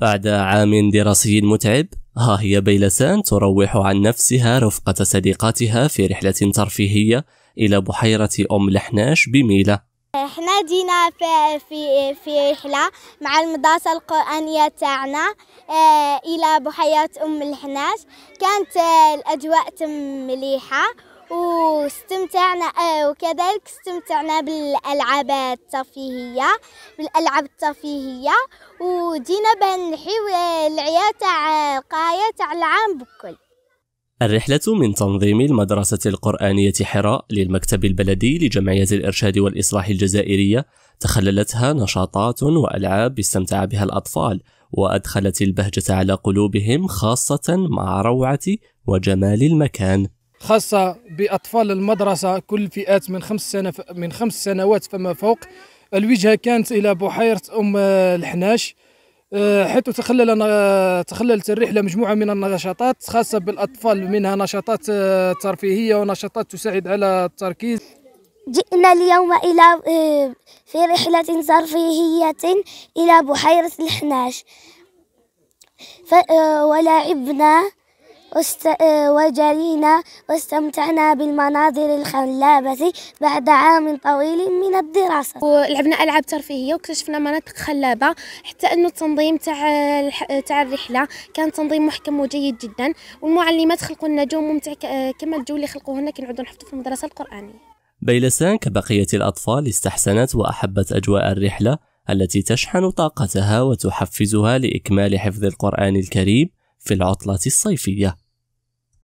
بعد عام دراسي متعب ها هي بيلسان تروح عن نفسها رفقة صديقاتها في رحلة ترفيهية إلى بحيرة أم لحناش بميلة احنا جينا في في في رحله مع المدرسه القرانيه تاعنا اه الى بحيره ام الحناش كانت آه، الاجواء مليحه واستمتعنا آه، وكذلك استمتعنا بالالعاب الترفيهيه بالالعاب الترفيهيه ودينا بنحيو آه، العيا تاع القاية تاع العام بكل الرحلة من تنظيم المدرسة القرآنية حراء للمكتب البلدي لجمعية الإرشاد والإصلاح الجزائرية تخللتها نشاطات وألعاب استمتع بها الأطفال وأدخلت البهجة على قلوبهم خاصة مع روعة وجمال المكان خاصة بأطفال المدرسة كل فئات من خمس سنة من خمس سنوات فما فوق الوجهة كانت إلى بحيرة أم الحناش آه، حيث تخلل تخللت الرحلة مجموعة من النشاطات خاصة بالأطفال منها نشاطات آه، ترفيهية ونشاطات تساعد على التركيز جئنا اليوم إلى آه، في رحلة ترفيهية إلى بحيرة الحناش ولعبنا آه، وجرينا واستمتعنا بالمناظر الخلابة بعد عام طويل من الدراسة ولعبنا ألعاب ترفيهية واكتشفنا مناطق خلابة حتى أنه التنظيم تاع تاع الرحلة كان تنظيم محكم وجيد جدا والمعلمات خلقوا لنا جو ممتع آه، كما الجو اللي خلقوه لنا كنعودوا نحفظوا في المدرسة القرآنية بيلسان كبقية الأطفال استحسنت وأحبت أجواء الرحلة التي تشحن طاقتها وتحفزها لإكمال حفظ القرآن الكريم في العطلة الصيفية